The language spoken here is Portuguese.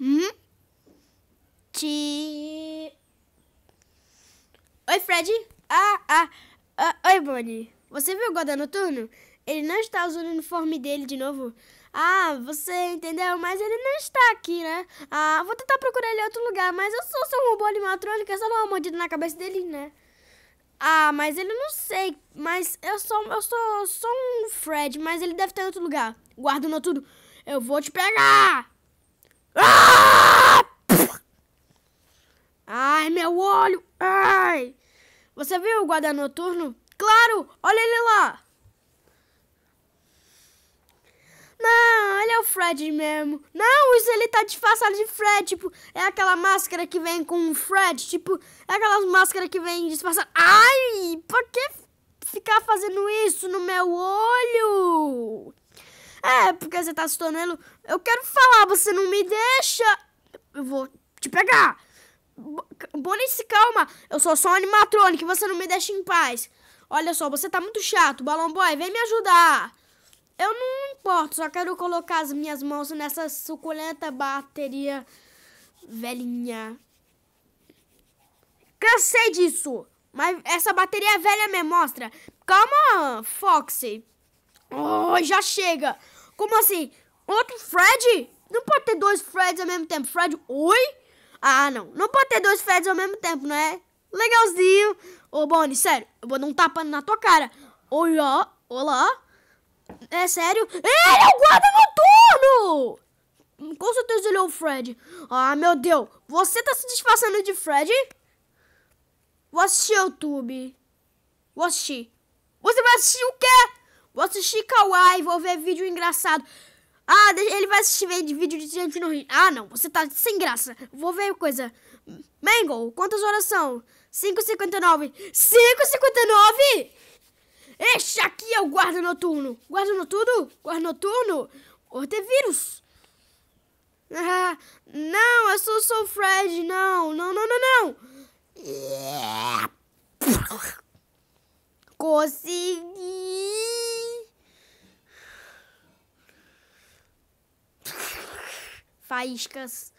Hum? Ti... Oi, Fred. Ah, ah, ah. Oi, Bonnie. Você viu o guarda Noturno? Ele não está usando o uniforme dele de novo. Ah, você entendeu? Mas ele não está aqui, né? Ah, vou tentar procurar ele em outro lugar, mas eu sou só um robô animatrônico, é só dar uma mordida na cabeça dele, né? Ah, mas ele não sei. Mas eu sou, eu sou só um Fred, mas ele deve estar em outro lugar. Guarda noturno, eu vou te pegar! Ah! Ai, meu olho! Ai! Você viu o guarda noturno? Claro! Olha ele lá! Não, ele é o Fred mesmo. Não, isso ele tá disfarçado de Fred. Tipo, é aquela máscara que vem com o Fred. Tipo, é aquelas máscaras que vem disfarçada. Ai, por que ficar fazendo isso no meu olho? você tá tornando. Eu quero falar, você não me deixa. Eu vou te pegar. Bonnie, se calma. Eu sou só um animatrônico você não me deixa em paz. Olha só, você tá muito chato. Balão Boy, vem me ajudar. Eu não importo, só quero colocar as minhas mãos nessa suculenta bateria velhinha. Cansei disso. Mas essa bateria é velha me mostra. Calma, Foxy. Oh, já chega. Como assim? Outro Fred? Não pode ter dois Freds ao mesmo tempo. Fred, oi? Ah, não. Não pode ter dois Freds ao mesmo tempo, né? Legalzinho. Ô, Bonnie, sério. Eu vou dar um tapa na tua cara. ó. olá. É sério? Ele é o guarda noturno! Com certeza ele é o Fred. Ah, meu Deus. Você tá se disfarçando de Fred? Vou assistir YouTube. Vou assistir. Você vai assistir o quê? Vou assistir Kawaii, vou ver vídeo engraçado. Ah, ele vai assistir vídeo de gente no Rio. Ah, não, você tá sem graça. Vou ver coisa. Mango, quantas horas são? 5,59. 5,59? 59 Este aqui é o guarda noturno. Guarda noturno? Guarda noturno? Ortevírus. Ah, não, eu sou, sou o Fred. Não, não, não, não, não. Consegui. faíscas